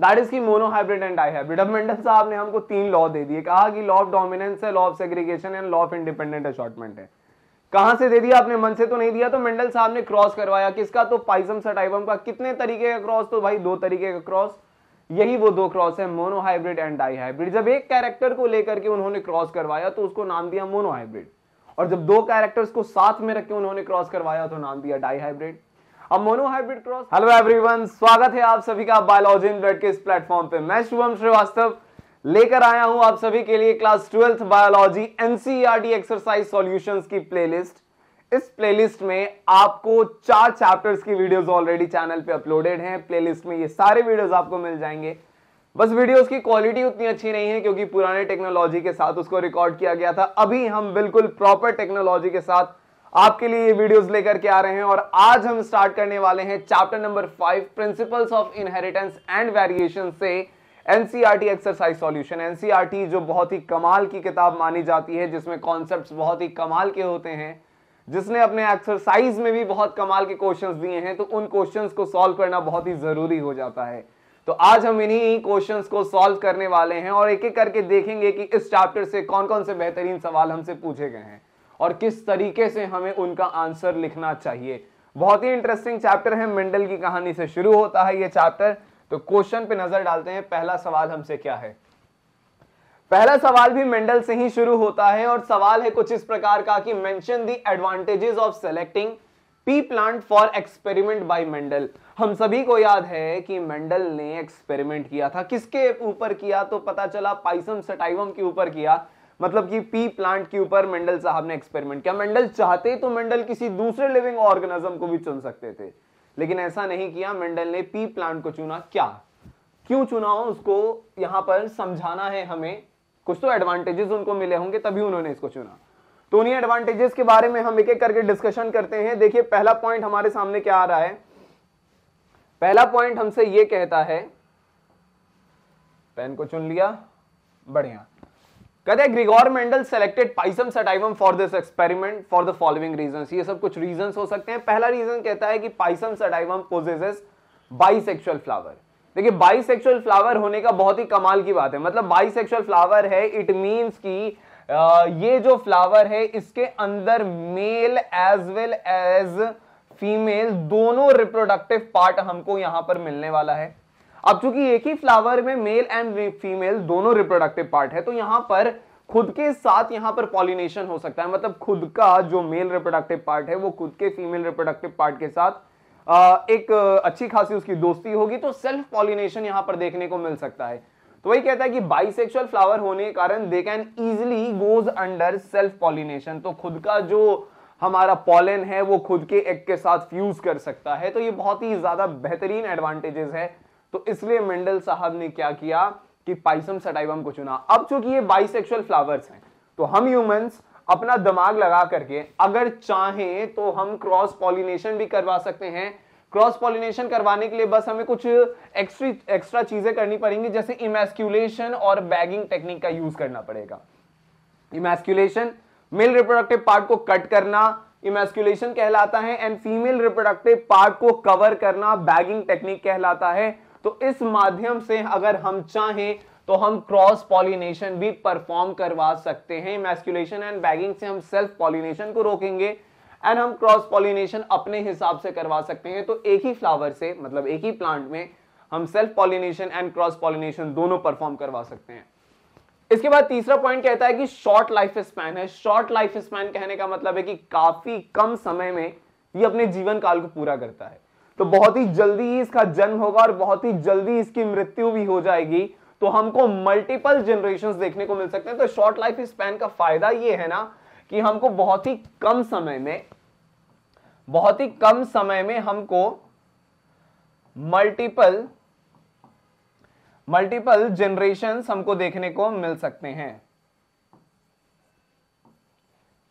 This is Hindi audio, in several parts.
दैट इज की मोनोहाइब्रिड एंड डाई हाइब्रिड अब मेंडल साहब ने हमको तीन लॉ दे दिए कहा कि लॉ ऑफ डोमिनेंस है law of segregation and law of independent assortment है कहां से दे दिया आपने मन से तो नहीं दिया तो मेंडल साहब ने क्रॉस करवाया किसका तो पाइजम सटाइबम का कितने तरीके का क्रॉस तो भाई दो तरीके का क्रॉस यही वो दो क्रॉस है मोनोहाइब्रिड एंड हाइब्रिड जब एक कैरेक्टर को लेकर के उन्होंने क्रॉस करवाया तो उसको नाम दिया मोनोहाइब्रिड और जब दो कैरेक्टर्स को साथ में रख के उन्होंने क्रॉस करवाया तो नाम दिया डाई हाइब्रिड अब मोनोहाइब्रिड क्रॉस हेलो एवरीवन स्वागत है आप सभी का बायोलॉजी इन ब्लड के इस प्लेटफॉर्म पे मैं शुभम श्रीवास्तव लेकर आया हूं आप सभी के लिए class twelfth biology NCERT exercise solutions की प्लेलिस्ट इस प्लेलिस्ट में आपको चार चैप्टर्स की वीडियोस ऑलरेडी चैनल पे अपलोडेड हैं प्लेलिस्ट में ये सारे वीडियोस आपको मिल जाएंगे बस वीडियोस की क्वालिटी उतनी अच्छी नहीं है क्योंकि पुराने टेक्नोलॉजी के साथ उसको रिकॉर्ड किया गया था अभी हम बिल्कुल प्रॉपर टेक्नोलॉजी के साथ आपके लिए ये वीडियोस लेकर के आ रहे हैं और आज हम स्टार्ट करने वाले हैं chapter number five principles of inheritance and variation से एनसीईआरटी एक्सरसाइज सॉल्यूशन एनसीईआरटी जो बहुत ही कमाल की किताब मानी जाती है जिसमें कॉन्सेप्ट बहुत ही कमाल के होते हैं जिसने अपने एक्सरसाइज में भी बहुत कमाल के क्वेश्चन दिए हैं तो उन क्वेश्चन को सॉल्व करना बहुत ही जरूरी हो जाता है तो आज हम इन्हीं क्वेश्चंस को सॉल्व करने वाले हैं और एक एक करके देखेंगे कि इस चैप्टर से कौन कौन से बेहतरीन सवाल हमसे पूछे गए हैं और किस तरीके से हमें उनका आंसर लिखना चाहिए बहुत ही इंटरेस्टिंग चैप्टर है मेंडल की कहानी से शुरू होता है ये चैप्टर तो क्वेश्चन पे नजर डालते हैं पहला सवाल हमसे क्या है पहला सवाल भी मेंडल से ही शुरू होता है और सवाल है कुछ इस प्रकार का कि mention the advantages of selecting pea plant for experiment by Mendel हम सभी को याद है कि मेंडल ने एक्सपेरिमेंट किया था किसके ऊपर किया तो पता चला पाइसम सटाइवम के ऊपर किया मतलब कि पी प्लांट के ऊपर मेंडल साहब ने एक्सपेरिमेंट किया मेंडल चाहते तो मेंडल किसी दूसरे लिविंग ऑर्गेनिज्म को भी चुन सकते थे लेकिन ऐसा नहीं किया मेंडल ने पी प्लांट को चुना क्या क्यों चुना उसको यहां पर समझाना है हमें कुछ तो एडवांटेजेस उनको मिले होंगे तभी उन्होंने इसको चुना तो उन्हीं एडवांटेजेस के बारे में हम एक एक करके डिस्कशन करते हैं देखिए पहला पॉइंट हमारे सामने क्या आ रहा है पहला पॉइंट हमसे यह कहता है पेन को चुन लिया बढ़िया कहते हैं Gregor Mendel selected Pisum sativum for this experiment for the following reason ये सब कुछ रीजन हो सकते हैं पहला रीजन कहता है कि Pisum sativum possesses bisexual flower देखिए बाइसेक्सुअल फ्लावर होने का बहुत ही कमाल की बात है मतलब बाइसेक्सुअल फ्लावर है इट मींस कि ये जो फ्लावर है इसके अंदर male as well as female दोनों रिप्रोडक्टिव पार्ट हमको यहां पर मिलने वाला है अब चूंकि एक ही फ्लावर में मेल एंड फीमेल दोनों रिप्रोडक्टिव पार्ट है तो यहां पर खुद के साथ यहां पर पॉलिनेशन हो सकता है मतलब खुद का जो मेल रिप्रोडक्टिव पार्ट है वो खुद के फीमेल रिप्रोडक्टिव पार्ट के साथ एक अच्छी खासी उसकी दोस्ती होगी तो सेल्फ पॉलिनेशन यहां पर देखने को मिल सकता है तो वही कहता है कि बाइसेक्सुअल फ्लावर होने के कारण they can easily goes under self pollination तो खुद का जो हमारा पॉलन है वो खुद के एग के साथ फ्यूज कर सकता है तो ये बहुत ही ज्यादा बेहतरीन एडवांटेजेस है तो इसलिए मेंडल साहब ने क्या किया कि पाइसम सटाइवम को चुना अब चूंकि ये बाइसेक्सुअल फ्लावर्स हैं तो हम ह्यूमंस अपना दिमाग लगा करके अगर चाहें तो हम क्रॉस पॉलिनेशन भी करवा सकते हैं क्रॉस पॉलिनेशन करवाने के लिए बस हमें कुछ एक्स्ट्री एक्स्ट्रा चीजें करनी पड़ेंगी जैसे इमेस्क्यूलेशन और बैगिंग टेक्निक का यूज करना पड़ेगा इमेस्क्यूलेशन मेल रिप्रोडक्टिव पार्ट को कट करना इमेस्क्यूलेशन कहलाता है एंड फीमेल रिप्रोडक्टिव पार्ट को कवर करना बैगिंग टेक्निक कहलाता है तो इस माध्यम से अगर हम चाहें तो हम क्रॉस पॉलिनेशन भी परफॉर्म करवा सकते हैं मैस्कुलेशन एंड बैगिंग से हम सेल्फ पॉलिनेशन को रोकेंगे एंड हम क्रॉस पॉलिनेशन अपने हिसाब से करवा सकते हैं तो एक ही फ्लावर से मतलब एक ही प्लांट में हम self pollination and cross pollination दोनों परफॉर्म करवा सकते हैं इसके बाद तीसरा पॉइंट कहता है कि शॉर्ट लाइफ स्पैन है शॉर्ट लाइफ स्पैन कहने का मतलब है कि काफी कम समय में ये अपने जीवन काल को पूरा करता है तो बहुत ही जल्दी ही इसका जन्म होगा और बहुत ही जल्दी इसकी मृत्यु भी हो जाएगी तो हमको मल्टीपल जनरेशन देखने को मिल सकते हैं तो शॉर्ट लाइफ स्पैन का फायदा यह है ना कि हमको बहुत ही कम समय में बहुत ही कम समय में हमको मल्टीपल मल्टीपल जनरेशन हमको देखने को मिल सकते हैं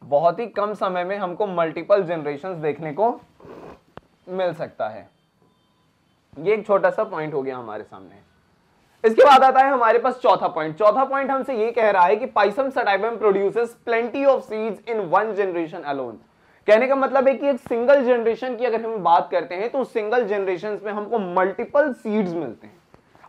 बहुत ही कम समय में हमको मल्टीपल जनरेशन देखने को मिल सकता है ये एक छोटा सा पॉइंट हो गया हमारे सामने इसके बाद आता है हमारे पास चौथा पॉइंट चौथा पॉइंट हमसे ये कह रहा है कि Pisum sativum produces plenty of seeds in one generation alone कहने का मतलब है कि एक सिंगल जनरेशन की अगर हम बात करते हैं तो सिंगल जनरेशन में हमको मल्टीपल सीड्स मिलते हैं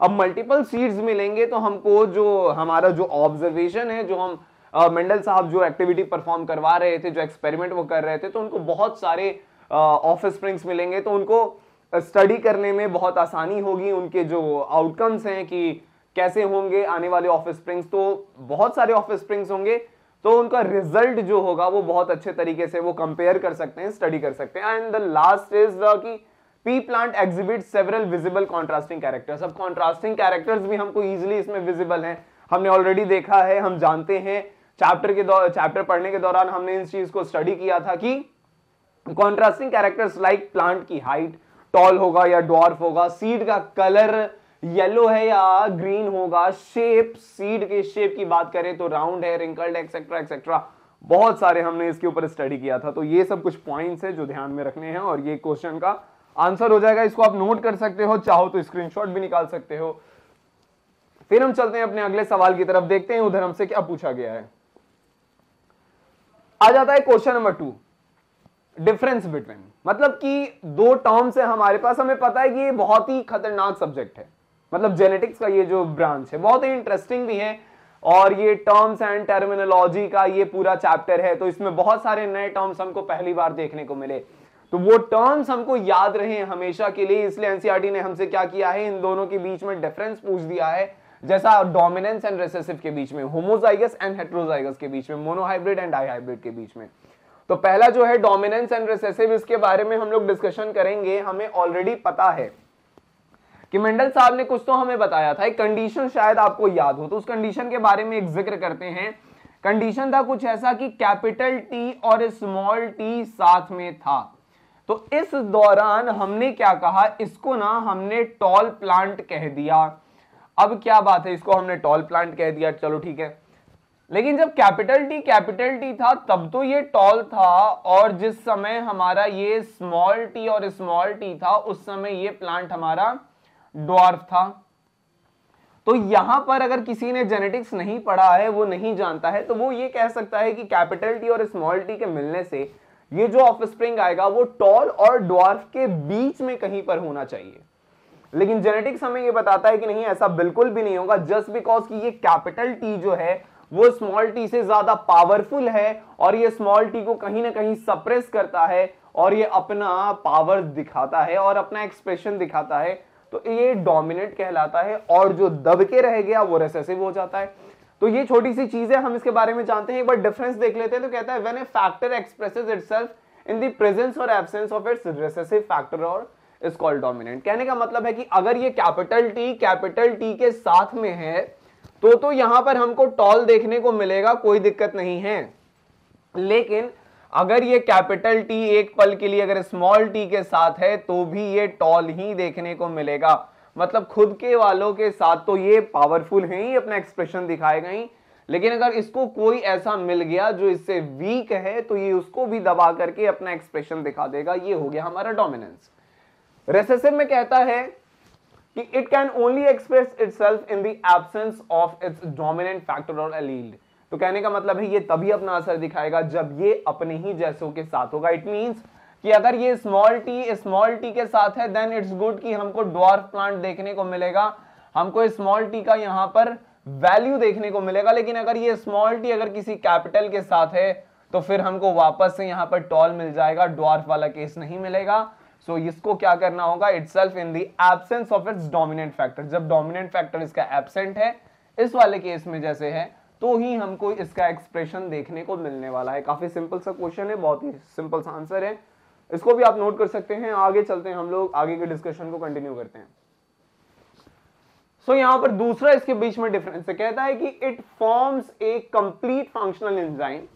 अब मल्टीपल सीड्स मिलेंगे तो हमको जो हमारा जो ऑब्जर्वेशन है जो हम मेंडल साहब जो एक्टिविटी परफॉर्म करवा रहे थे जो एक्सपेरिमेंट वो कर रहे थे तो उनको बहुत सारे ऑफ स्प्रिंग्स मिलेंगे तो उनको स्टडी करने में बहुत आसानी होगी उनके जो आउटकम्स हैं कि कैसे होंगे आने वाले ऑफ स्प्रिंग्स तो बहुत सारे ऑफ स्प्रिंग्स होंगे तो उनका रिजल्ट जो होगा वो बहुत अच्छे तरीके से वो कंपेयर कर सकते हैं स्टडी कर सकते हैं and the last is the कि pea plant exhibit several visible contrasting characters अब कॉन्ट्रास्टिंग कैरेक्टर्स भी हमको इजिली इसमें विजिबल हैं हमने ऑलरेडी देखा है हम जानते हैं चैप्टर के चैप्टर पढ़ने के दौरान हमने इस चीज को स्टडी किया था कि कॉन्ट्रास्टिंग कैरेक्टर्स लाइक प्लांट की हाइट टॉल होगा या डॉर्फ होगा सीड का कलर येलो है या ग्रीन होगा शेप सीड के शेप की बात करें तो राउंड है रिंकल्ड एक्सेट्रा एक्सेट्रा बहुत सारे हमने इसके ऊपर स्टडी किया था तो ये सब कुछ पॉइंट्स है जो ध्यान में रखने हैं और ये क्वेश्चन का आंसर हो जाएगा इसको आप नोट कर सकते हो चाहो तो स्क्रीनशॉट भी निकाल सकते हो फिर हम चलते हैं अपने अगले सवाल की तरफ देखते हैं उधर हमसे क्या पूछा गया है आ जाता है question number two difference between मतलब कि दो टर्म्स से हमारे पास हमें पता है कि ये बहुत ही खतरनाक सब्जेक्ट है मतलब जेनेटिक्स का ये जो ब्रांच है बहुत ही इंटरेस्टिंग भी है और ये टर्म्स एंड टर्मिनोलॉजी का ये पूरा चैप्टर है तो इसमें बहुत सारे नए टर्म्स हमको पहली बार देखने को मिले तो वो टर्म्स हमको याद रहे हमेशा के लिए इसलिए एनसीआरटी e ने हमसे क्या किया है इन दोनों के बीच में डिफरेंस पूछ दिया है जैसा डोमिनेंस एंड रेसेसिव के बीच में होमोजाइगस एंड हेट्रोजाइगस के बीच में मोनोहाइब्रिड एंड डाईहाइब्रिड के बीच में तो पहला जो है डोमिनेंस एंड रिसेसिव इसके बारे में हम लोग डिस्कशन करेंगे हमें ऑलरेडी पता है कि मंडल साहब ने कुछ तो हमें बताया था एक कंडीशन शायद आपको याद हो तो उस कंडीशन के बारे में एक जिक्र करते हैं कंडीशन था कुछ ऐसा कि कैपिटल टी और स्मॉल टी साथ में था तो इस दौरान हमने क्या कहा इसको ना हमने टॉल प्लांट कह दिया अब क्या बात है इसको हमने टॉल प्लांट कह दिया चलो ठीक है लेकिन जब कैपिटल टी कैपिटल टी था तब तो ये टॉल था और जिस समय हमारा ये स्मॉल टी और स्मॉल टी था उस समय ये प्लांट हमारा डॉर्फ था तो यहां पर अगर किसी ने जेनेटिक्स नहीं पढ़ा है वो नहीं जानता है तो वो ये कह सकता है कि कैपिटल टी और स्मॉल टी के मिलने से ये जो ऑफ स्प्रिंग आएगा वो टॉल और डॉर्फ के बीच में कहीं पर होना चाहिए लेकिन जेनेटिक्स हमें ये बताता है कि नहीं ऐसा बिल्कुल भी नहीं होगा जस्ट बिकॉज कि ये कैपिटल टी जो है वो स्मॉल टी से ज्यादा पावरफुल है और ये स्मॉल टी को कहीं ना कहीं सप्रेस करता है और ये अपना पावर दिखाता है और अपना एक्सप्रेशन दिखाता है तो ये डोमिनेट कहलाता है और जो दब के रह गया वो रेसेसिव हो जाता है तो ये छोटी सी चीज है हम इसके बारे में जानते हैं एक बार डिफरेंस देख लेते हैं तो कहता है when a factor expresses itself in the presence or absence of its recessive factor or is called dominant कहने का मतलब है कि अगर ये कैपिटल टी कैपिटल टी के साथ में है तो तो यहां पर हमको टॉल देखने को मिलेगा कोई दिक्कत नहीं है लेकिन अगर ये कैपिटल टी एक पल के लिए अगर स्मॉल टी के साथ है तो भी ये टॉल ही देखने को मिलेगा मतलब खुद के वालों के साथ तो ये पावरफुल है ही अपना एक्सप्रेशन दिखाए गए लेकिन अगर इसको कोई ऐसा मिल गया जो इससे वीक है तो ये उसको भी दबा करके अपना एक्सप्रेशन दिखा देगा ये हो गया हमारा डोमिनेंस रेसेसिव में कहता है कि it can only express itself in the absence of its dominant factor or allele तो कहने का मतलब है ये तभी अपना असर दिखाएगा जब ये अपने ही जैसों के साथ होगा इट मींस कि अगर ये स्मॉल टी स्मॉल टी के साथ है देन इट्स गुड कि हमको डॉर्फ प्लांट देखने को मिलेगा हमको स्मॉल टी का यहां पर वैल्यू देखने को मिलेगा लेकिन अगर ये स्मॉल टी अगर किसी कैपिटल के साथ है तो फिर हमको वापस से यहां पर टॉल मिल जाएगा डॉर्फ वाला केस नहीं मिलेगा सो so, इसको क्या करना होगा itself in the absence of its dominant factor जब डोमिनेंट फैक्टर इसका एबसेंट है इस वाले केस में जैसे है तो ही हमको इसका एक्सप्रेशन देखने को मिलने वाला है काफी सिंपल सा क्वेश्चन है बहुत ही सिंपल सा आंसर है इसको भी आप नोट कर सकते हैं आगे चलते हैं हम लोग आगे के डिस्कशन को कंटिन्यू करते हैं सो so, यहां पर दूसरा इसके बीच में डिफरेंस है कहता है कि it forms a complete functional enzyme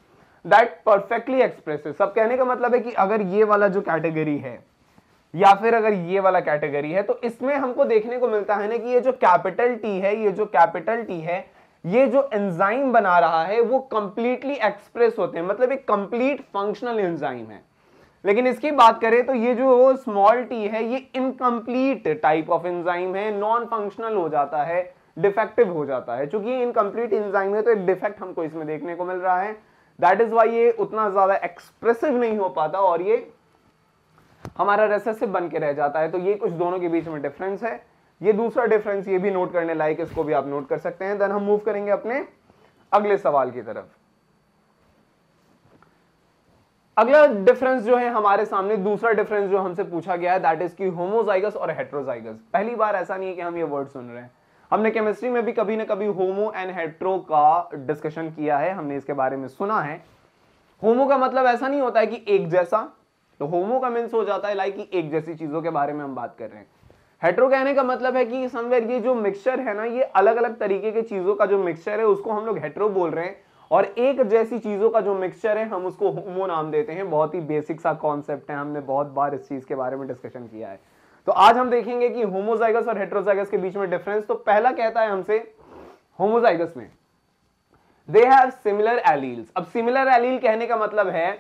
that perfectly expresses सब कहने का मतलब है कि अगर ये वाला जो कैटेगरी है या फिर अगर ये वाला कैटेगरी है तो इसमें हमको देखने को मिलता है ना कि ये जो कैपिटल टी है ये जो कैपिटल टी है ये जो एंजाइम बना रहा है वो कंप्लीटली एक्सप्रेस होते हैं मतलब एक कंप्लीट फंक्शनल एंजाइम है लेकिन इसकी बात करें तो ये जो स्मॉल टी है ये इनकम्प्लीट टाइप ऑफ एंजाइम है नॉन फंक्शनल हो जाता है डिफेक्टिव हो जाता है चूंकि ये इनकम्प्लीट एंजाइम है तो एक डिफेक्ट हमको इसमें देखने को मिल रहा है दैट इज वाई ये उतना ज्यादा एक्सप्रेसिव नहीं हो पाता और ये हमारा रेसेसिव बन के रह जाता है तो ये कुछ दोनों के बीच में डिफरेंस है ये दूसरा डिफरेंस ये भी नोट करने लायक इसको भी आप नोट कर सकते हैं देन हम मूव करेंगे अपने अगले सवाल की तरफ अगला डिफरेंस जो है हमारे सामने दूसरा डिफरेंस जो हमसे पूछा गया है दैट इज की होमोजाइगस और हेट्रोजाइगस पहली बार ऐसा नहीं है कि हम ये वर्ड सुन रहे हैं हमने केमिस्ट्री में भी कभी ना कभी होमो एंड हेट्रो का डिस्कशन किया है हमने इसके बारे में सुना है होमो का मतलब ऐसा नहीं होता है कि एक जैसा तो होमो का मीन्स हो जाता है लाइक like एक जैसी चीजों के बारे में हम बात कर रहे हैं हेट्रो कहने का मतलब है कि समवेयर ये जो मिक्सचर है ना ये अलग अलग तरीके के चीजों का जो मिक्सचर है उसको हम लोग हेट्रो बोल रहे हैं और एक जैसी चीजों का जो मिक्सचर है हम उसको होमो नाम देते हैं बहुत ही बेसिक सा कॉन्सेप्ट है हमने बहुत बार इस चीज के बारे में डिस्कशन किया है तो आज हम देखेंगे कि होमोजाइगस और हेट्रोजाइगस के बीच में डिफरेंस तो पहला कहता है हमसे होमोजाइगस में दे हैव सिमिलर एलील्स अब सिमिलर एलील कहने का मतलब है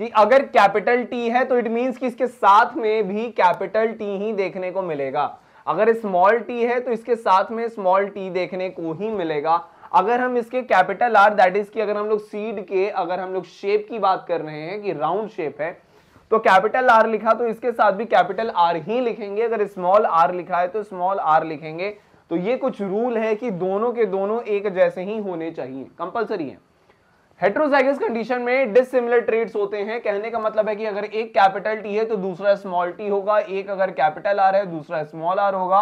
कि अगर कैपिटल टी है तो इट मीन्स कि इसके साथ में भी कैपिटल टी ही देखने को मिलेगा अगर स्मॉल टी है तो इसके साथ में स्मॉल टी देखने को ही मिलेगा अगर हम इसके कैपिटल आर दैट इज कि अगर हम लोग सीड के अगर हम लोग शेप की बात कर रहे हैं कि राउंड शेप है तो कैपिटल आर लिखा तो इसके साथ भी कैपिटल आर ही लिखेंगे अगर स्मॉल आर लिखा है तो स्मॉल आर लिखेंगे तो ये कुछ रूल है कि दोनों के दोनों एक जैसे ही होने चाहिए कंपलसरी है हेट्रोजाइगस कंडीशन में डिसिमिलर ट्रेड्स होते हैं कहने का मतलब है कि अगर एक कैपिटल टी है तो दूसरा स्मॉल टी होगा एक अगर कैपिटल आर है दूसरा स्मॉल आर होगा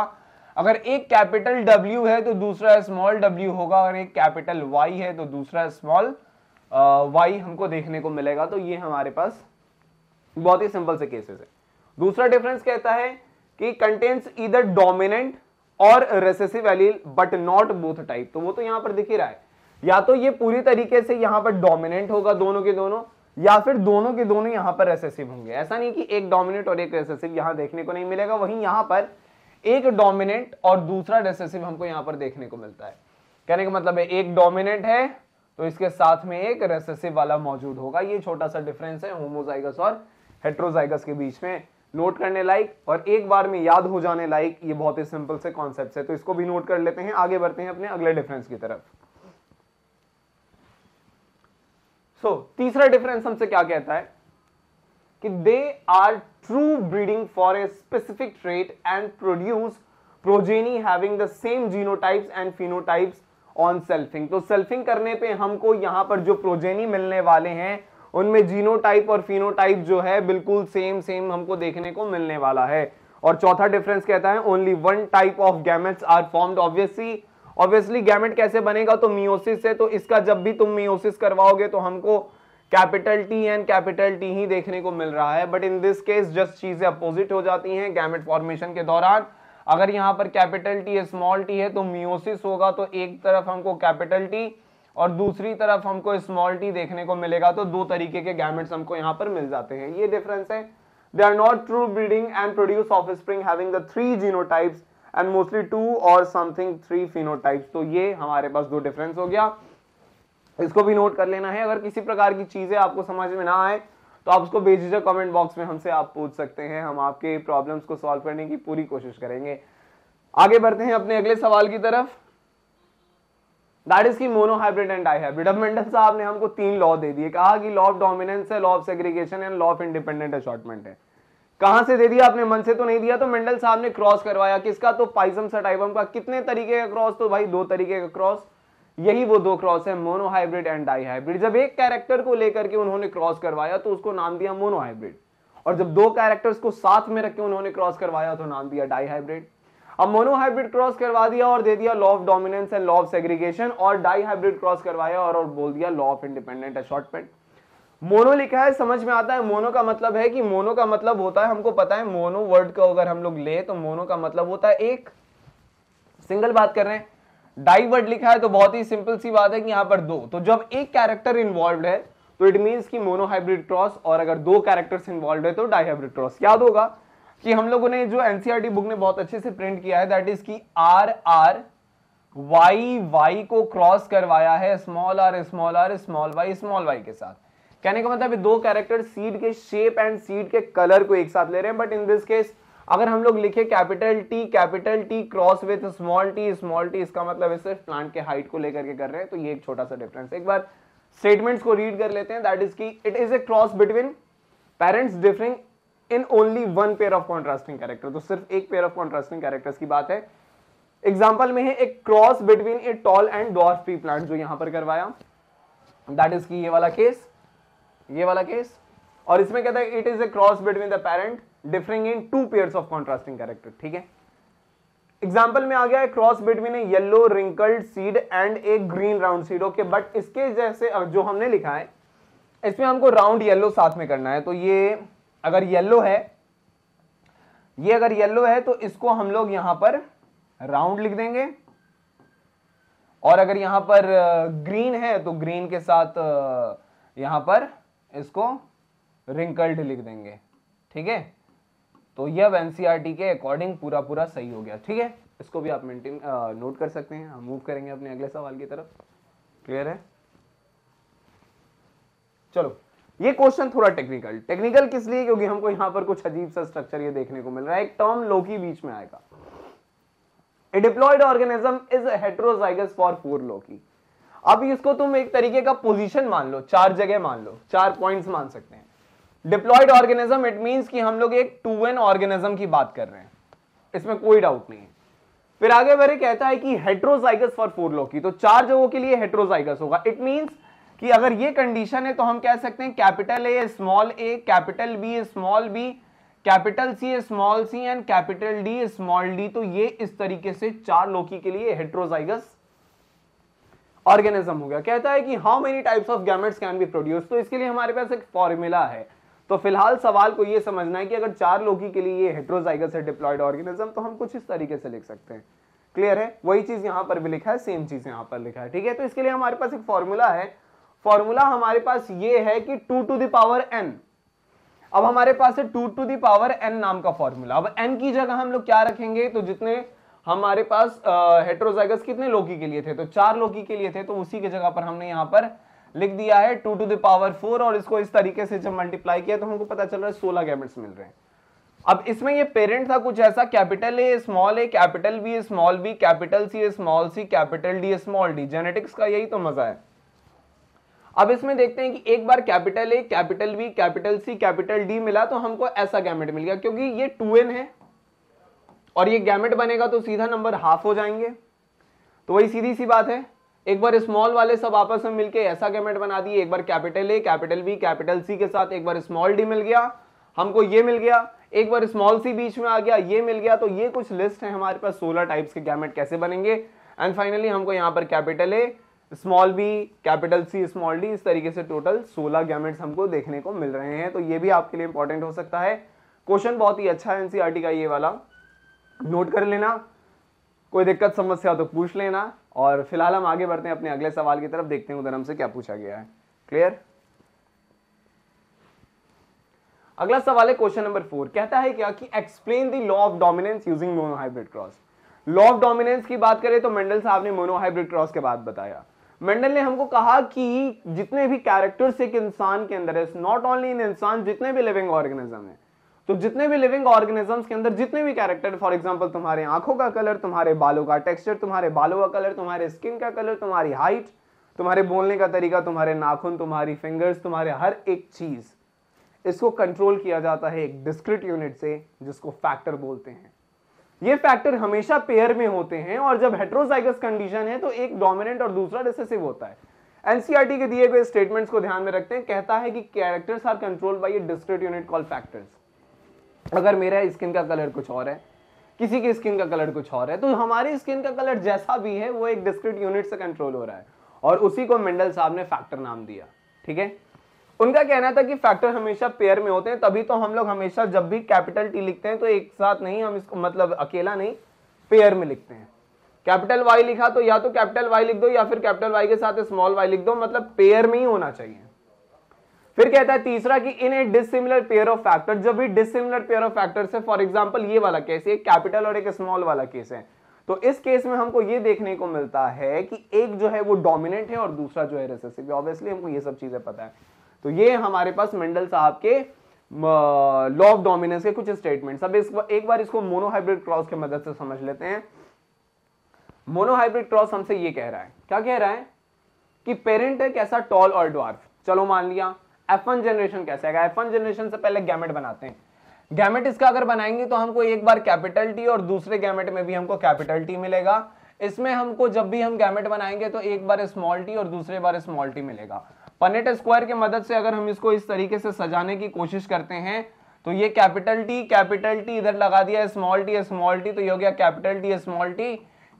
अगर एक कैपिटल डब्ल्यू है तो दूसरा स्मॉल डब्ल्यू होगा अगर एक कैपिटल वाई है तो दूसरा स्मॉल वाई हमको देखने को मिलेगा तो ये हमारे पास बहुत ही सिंपल से केसेस है दूसरा डिफरेंस कहता है कि कंटेंट्स इधर डोमिनेंट और recessive allele but not both type तो वो तो यहां पर दिख ही रहा है या तो ये पूरी तरीके से यहाँ पर डोमिनेंट होगा दोनों के दोनों या फिर दोनों के दोनों यहाँ पर रेसेसिव होंगे ऐसा नहीं कि एक डोमिनेंट और एक रेसेसिव यहाँ देखने को नहीं मिलेगा वहीं यहां पर एक डोमिनेंट और दूसरा रेसेसिव हमको यहाँ पर देखने को मिलता है कहने का मतलब है एक डोमिनेंट है तो इसके साथ में एक रेसेसिव वाला मौजूद होगा ये छोटा सा डिफरेंस है होमोजाइगस और हेट्रोजाइगस के बीच में नोट करने लायक और एक बार में याद हो जाने लायक ये बहुत ही सिंपल से कॉन्सेप्ट है तो इसको भी नोट कर लेते हैं आगे बढ़ते हैं अपने अगले डिफरेंस की तरफ सो so, तीसरा डिफरेंस हमसे क्या कहता है कि they are true breeding for a specific trait and produce progeny having the same genotypes and phenotypes on selfing तो सेल्फिंग करने पे हमको यहां पर जो प्रोजेनी मिलने वाले हैं उनमें जीनोटाइप और फिनोटाइप जो है बिल्कुल सेम सेम हमको देखने को मिलने वाला है और चौथा डिफरेंस कहता है only one type of gametes are formed obviously obviously gamete कैसे बनेगा तो मियोसिस से तो इसका जब भी तुम मियोसिस करवाओगे तो हमको capital T and capital T ही देखने को मिल रहा है but in this case just चीजें अपोजिट हो जाती हैं गैमेट फॉर्मेशन के दौरान अगर यहाँ पर कैपिटल टी स्मॉल टी है तो मियोसिस होगा तो एक तरफ हमको कैपिटल टी और दूसरी तरफ हमको स्मॉल टी देखने को मिलेगा तो दो तरीके के गैमेट्स हमको यहाँ पर मिल जाते हैं ये डिफरेंस है they are not true breeding and produce offspring having the three genotypes and mostly two or something three phenotypes तो ये हमारे पास दो डिफरेंस हो गया इसको भी नोट कर लेना है अगर किसी प्रकार की चीज़ें आपको समझ में ना आए तो आप उसको बेझिझक कमेंट बॉक्स में हमसे आप पूछ सकते हैं हम आपके प्रॉब्लम्स को सॉल्व करने की पूरी कोशिश करेंगे आगे बढ़ते हैं अपने अगले सवाल की तरफ दैट इज की मोनोहाइब्रिड एंड डाईहाइब्रिड अब मेंडल साहब ने हमको तीन लॉ दे दिए कहा कि लॉ ऑफ डोमिनेंस है law of segregation and law of independent assortment है कहां से दे दिया आपने मन से तो नहीं दिया तो मेंडल साहब ने क्रॉस करवाया किसका तो पाइजम सटाइवम का कितने तरीके का क्रॉस तो भाई दो तरीके का क्रॉस यही वो दो क्रॉस है मोनोहाइब्रिड एंड डाईहाइब्रिड जब एक कैरेक्टर को लेकर के उन्होंने क्रॉस करवाया तो उसको नाम दिया मोनोहाइब्रिड और जब दो कैरेक्टर्स को साथ में रख के उन्होंने क्रॉस करवाया तो नाम दिया डाईहाइब्रिड अब मोनोहाइब्रिड क्रॉस करवा दिया और दे दिया law of dominance and law of segregation और डाईहाइब्रिड क्रॉस करवाया और, और बोल दिया law of independent assortment mono लिखा है समझ में आता है मोनो का मतलब है कि मोनो का मतलब होता है हमको पता है मोनो वर्ड को अगर हम लोग ले तो मोनो का मतलब होता है एक सिंगल बात कर रहे हैं डाई वर्ड लिखा है तो बहुत ही सिंपल सी बात है कि यहां पर दो तो जब एक कैरेक्टर इन्वॉल्व है तो इट मीन कि मोनोहाइब्रिड क्रॉस और अगर दो कैरेक्टर्स इन्वॉल्व है तो डाईहाइब्रिड क्रॉस याद होगा कि हम लोगों ने जो एनसीआरटी बुक e ने बहुत अच्छे से प्रिंट किया है दैट इज की आर आर वाई वाई को क्रॉस करवाया है small R small R small Y small Y के साथ कहने का मतलब दो कैरेक्टर सीड के शेप एंड सीड के कलर को एक साथ ले रहे हैं बट इन दिस केस अगर हम लोग लिखे capital T capital T cross with small T small T इसका मतलब इस सिर्फ प्लांट के हाइट को लेकर के कर रहे हैं तो ये एक छोटा सा डिफरेंस एक बार स्टेटमेंट्स को रीड कर लेते हैं दैट इज की it is a cross between parents differing in only one pair of contrasting character तो सिर्फ एक पेयर ऑफ कॉन्ट्रास्टिंग कैरेक्टर्स की बात है एग्जाम्पल में है एक cross between a tall and dwarf pea plant जो यहां पर करवाया दैट इज की ये वाला केस ये वाला केस और इसमें कहता है it is a cross between the parent differing in two pair of contrasting character ठीक है एग्जाम्पल में आ गया है cross between a yellow wrinkled seed and a green round seed okay but इसके जैसे जो हमने लिखा है इसमें हमको राउंड येलो साथ में करना है तो ये अगर येल्लो है ये अगर येल्लो है तो इसको हम लोग यहां पर राउंड लिख देंगे और अगर यहां पर ग्रीन है तो ग्रीन के साथ यहां पर इसको रिंकल्ड लिख देंगे ठीक है तो यह अब एनसीईआरटी e के अकॉर्डिंग पूरा पूरा सही हो गया ठीक है इसको भी आप मेंटेन नोट कर सकते हैं हम मूव करेंगे अपने अगले सवाल की तरफ क्लियर है चलो ये क्वेश्चन थोड़ा टेक्निकल टेक्निकल किस लिए क्योंकि हमको यहां पर कुछ अजीब सा स्ट्रक्चर ये देखने को मिल रहा है एक टर्म लोकी बीच में आएगा a diploid organism is heterozygous for four loci अब इसको तुम एक तरीके का पोजीशन मान लो चार जगह मान लो चार पॉइंट्स मान सकते हैं डिप्लॉयड ऑर्गेनिज्म इट मींस कि हम लोग एक टू एन ऑर्गेनिज्म की बात कर रहे हैं इसमें कोई डाउट नहीं है फिर आगे बढ़े कहता है कि हेट्रोजाइगस फॉर फोर लोग तो चार जगहों के लिए हेट्रोजाइगस होगा इट मीन्स कि अगर ये कंडीशन है तो हम कह सकते हैं capital A small A capital B small B capital C small C and capital D small D तो ये इस तरीके से चार लोकी के लिए हेट्रोजाइगस ऑर्गेनिज्म हो गया कहता है कि how many types of gametes can be produce तो इसके लिए हमारे पास एक फॉर्मूला है तो फिलहाल सवाल को यह समझना है कि अगर चार लोगी के लिए ये हेट्रोजाइगस है डिप्लॉयड ऑर्गेनिज्म तो हम कुछ इस तरीके से लिख सकते हैं क्लियर है वही चीज यहां पर भी लिखा है सेम चीज यहां पर लिखा है ठीक है तो इसके लिए हमारे पास एक फॉर्मूला है फॉर्मूला हमारे पास ये है कि टू टू दावर एन अब हमारे पास है टू टू दावर एन नाम का फॉर्मूला अब एन की जगह हम लोग क्या रखेंगे तो जितने हमारे पास हेट्रोजाइगस कितने लोकी के लिए थे तो चार लोकी के लिए थे तो उसी के जगह पर हमने यहाँ पर लिख दिया है टू टू दावर फोर और इसको इस तरीके से जब मल्टीप्लाई किया तो हमको पता चल रहा है सोलह गैमेट्स मिल रहे हैं अब इसमें ये पेरेंट था कुछ ऐसा capital A small A capital B small B capital C small C capital D small D genetics का यही तो मजा है अब इसमें देखते हैं कि एक बार capital A capital B capital C capital D मिला तो हमको ऐसा गैमेट मिल गया क्योंकि ये टू एन है और ये गैमेट बनेगा तो सीधा नंबर हाफ हो जाएंगे तो वही सीधी सी बात है एक बार स्मॉल वाले सब आपस में मिलके ऐसा गैमेट बना दिए एक बार capital A capital B capital C के साथ एक बार स्मॉल डी मिल गया हमको ये मिल गया एक बार स्मॉल सी बीच में आ गया ये मिल गया तो ये कुछ लिस्ट है हमारे पास सोलह टाइप्स के गैमेट कैसे बनेंगे एंड फाइनली हमको यहाँ पर capital A small B capital C small D इस तरीके से टोटल सोलह गैमेट्स हमको देखने को मिल रहे हैं तो ये भी आपके लिए इंपॉर्टेंट हो सकता है क्वेश्चन बहुत ही अच्छा है एनसीआरटी e का ये वाला नोट कर लेना कोई दिक्कत समस्या हो तो पूछ लेना और फिलहाल हम आगे बढ़ते हैं अपने अगले सवाल की तरफ देखते हैं उधर हमसे क्या पूछा गया है क्लियर अगला सवाल है क्वेश्चन नंबर फोर कहता है क्या कि explain the law of dominance using monohybrid cross law of dominance की बात करें तो मेंडल साहब ने मोनोहाइब्रिड क्रॉस के बाद बताया मेंडल ने हमको कहा कि जितने भी कैरेक्टर्स एक इंसान के अंदर है नॉट ओनली इन इंसान जितने भी लिविंग ऑर्गेनिज्म है तो जितने भी लिविंग ऑर्गेनिजम्स के अंदर जितने भी कैरेक्टर फॉर एग्जाम्पल तुम्हारे आंखों का कलर तुम्हारे बालों का टेक्सचर तुम्हारे बालों का कलर तुम्हारे स्किन का कलर तुम्हारी हाइट तुम्हारे बोलने का तरीका तुम्हारे नाखून तुम्हारी फिंगर्स तुम्हारे हर एक चीज इसको कंट्रोल किया जाता है एक डिस्क्रिट यूनिट से जिसको फैक्टर बोलते हैं ये फैक्टर हमेशा पेयर में होते हैं और जब हेट्रोसाइकस कंडीशन है तो एक डोमिनेंट और दूसरा रिसेसिव होता है एनसीईआरटी e के दिए गए स्टेटमेंट्स को ध्यान में रखते हैं कहता है कि characters are controlled by a discrete unit call factors अगर मेरा स्किन का कलर कुछ और है किसी की स्किन का कलर कुछ और है तो हमारी स्किन का कलर जैसा भी है वो एक डिस्क्रिट यूनिट से कंट्रोल हो रहा है और उसी को मिंडल साहब ने फैक्टर नाम दिया ठीक है उनका कहना था कि फैक्टर हमेशा पेयर में होते हैं तभी तो हम लोग हमेशा जब भी कैपिटल टी लिखते हैं तो एक साथ नहीं हम इसको मतलब अकेला नहीं पेयर में लिखते हैं कैपिटल वाई लिखा तो या तो कैपिटल वाई लिख दो या फिर कैपिटल वाई के साथ स्मॉल वाई लिख दो मतलब पेयर में ही होना चाहिए फिर कहता है तीसरा कि in a dissimilar pair of factor जब भी डिसिमिलर पेयर ऑफ फैक्टर्स है फॉर एग्जाम्पल ये वाला केस एक कैपिटल और एक स्मॉल वाला केस है तो इस केस में हमको ये देखने को मिलता है कि एक जो है वो डोमिनेंट है और दूसरा जो है रेसेसिव ऑब्वियसली हमको ये सब चीजें पता है तो ये हमारे पास मेंडल साहब के लॉ ऑफ डोमिनेंस के कुछ स्टेटमेंट्स अब इस एक बार इसको मोनोहाइब्रिड क्रॉस की मदद से समझ लेते हैं मोनोहाइब्रिड क्रॉस हमसे ये कह रहा है क्या कह रहा है कि पेरेंट है कैसा टॉल और ड्वार्फ चलो मान लिया एफ वन जनरेशन कैसे आएगा एफ वन जनरेशन से पहले गैमेट बनाते हैं गैमेट इसका अगर बनाएंगे तो हमको एक बार कैपिटल टी और दूसरे गैमेट में भी हमको कैपिटल टी मिलेगा इसमें हमको जब भी हम गैमेट बनाएंगे तो एक बार स्मॉल टी और दूसरे बार स्मॉल टी मिलेगा पनेट स्क्वायर के मदद से अगर हम इसको इस तरीके से सजाने की कोशिश करते हैं तो ये कैपिटल टी कैपिटल टी इधर लगा दिया स्मॉल टी स्मॉल टी तो ये हो गया capital T small T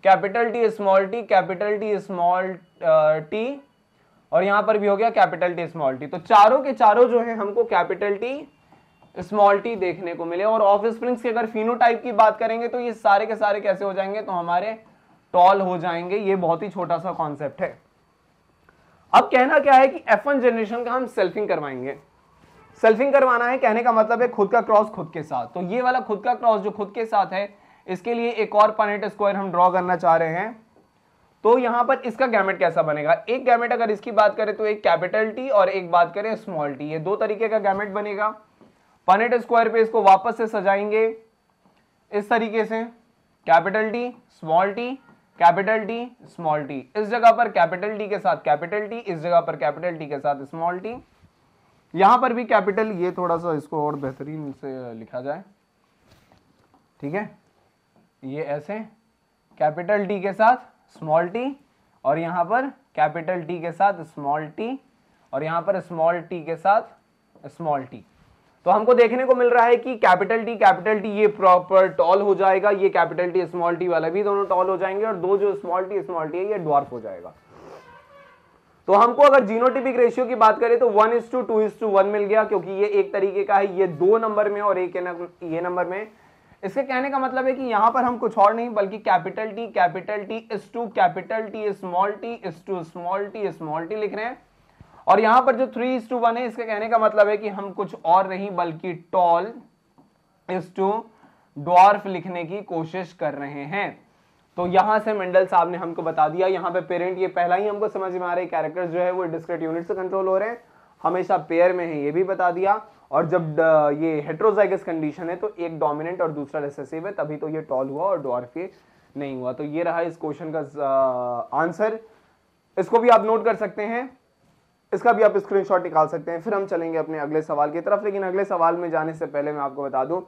capital T small T capital T small T और यहां पर भी हो गया कैपिटल टी स्मॉल टी तो चारों के चारों जो है हमको कैपिटल टी स्मॉल टी देखने को मिले और ऑफ स्प्रिंग्स की अगर फिनोटाइप की बात करेंगे तो ये सारे के सारे कैसे हो जाएंगे तो हमारे टॉल हो जाएंगे ये बहुत ही छोटा सा कॉन्सेप्ट है अब कहना क्या है कि एफ जनरेशन का हम सेल्फिंग करवाएंगे सेल्फिंग करवाना है कहने का मतलब है खुद का क्रॉस खुद के साथ तो ये वाला खुद का क्रॉस जो खुद के साथ है इसके लिए एक और पॉनेट स्क्वायर हम ड्रॉ करना चाह रहे हैं तो यहां पर इसका गैमेट कैसा बनेगा एक गैमेट अगर इसकी बात करें तो एक कैपिटल टी और एक बात करें स्मॉल टी ये दो तरीके का गैमेट बनेगा पनेट स्क्वायर पे इसको वापस से सजाएंगे इस तरीके से capital T small T capital T small T इस जगह पर कैपिटल टी के साथ कैपिटल टी इस जगह पर कैपिटल टी के साथ स्मॉल टी यहां पर भी कैपिटल ये थोड़ा सा इसको और बेहतरीन से लिखा जाए ठीक है ये ऐसे कैपिटल टी के साथ स्मॉल टी और यहाँ पर कैपिटल टी के साथ स्मॉल टी और यहाँ पर स्मॉल टी के साथ स्मॉल टी तो हमको देखने को मिल रहा है कि कैपिटल टी कैपिटल टी ये प्रॉपर टॉल हो जाएगा ये कैपिटल टी स्मॉल टी वाला भी दोनों टॉल हो जाएंगे और दो जो स्मॉल टी स्मॉल टी है ये डॉर्फ हो जाएगा तो हमको अगर जीनोटिपिक रेशियो की बात करें तो one is to two is to one मिल गया क्योंकि ये एक तरीके का है ये दो नंबर में और एक ये नंबर में इसके कहने का मतलब है कि यहां पर हम कुछ और नहीं बल्कि capital T capital T is to capital T small T is to small T small T लिख रहे हैं और यहां पर जो थ्री इस टू वन है इसके कहने का मतलब है कि हम कुछ और नहीं बल्कि टॉल इस टू डॉर्फ लिखने की कोशिश कर रहे हैं तो यहां से मंडल साहब ने हमको बता दिया यहां पे पेरेंट ये पहला ही हमको समझ में आ रहे कैरेक्टर्स जो है वो डिस्क्रिट यूनिट से कंट्रोल हो रहे हैं हमेशा पेयर में है ये भी बता दिया और जब ये हेट्रोजाइगस कंडीशन है तो एक डोमिनेंट और दूसरा रेसेसिव है तभी तो ये टॉल हुआ और डॉर्फ ये नहीं हुआ तो ये रहा इस क्वेश्चन का आंसर इसको भी आप नोट कर सकते हैं इसका भी आप स्क्रीनशॉट निकाल सकते हैं फिर हम चलेंगे अपने अगले सवाल की तरफ लेकिन अगले सवाल में जाने से पहले मैं आपको बता दूं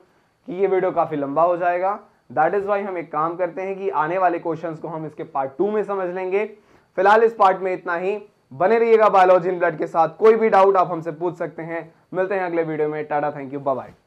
कि ये वीडियो काफ़ी लंबा हो जाएगा दैट इज़ वाई हम एक काम करते हैं कि आने वाले क्वेश्चंस को हम इसके पार्ट टू में समझ लेंगे फिलहाल इस पार्ट में इतना ही बने रहिएगा बायोलॉजी इन ब्लड के साथ कोई भी डाउट आप हमसे पूछ सकते हैं मिलते हैं अगले वीडियो में टाटा थैंक यू बाय